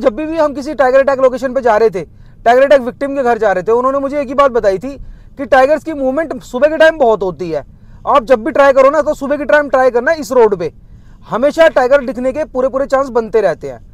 जब भी, भी हम किसी टाइगर अटैक लोकेशन पे जा रहे थे टाइगर अटैक विक्टिम के घर जा रहे थे उन्होंने मुझे एक ही बात बताई थी कि टाइगर्स की मूवमेंट सुबह के टाइम बहुत होती है आप जब भी ट्राई करो ना तो सुबह के टाइम ट्राई करना इस रोड पे हमेशा टाइगर दिखने के पूरे पूरे चांस बनते रहते हैं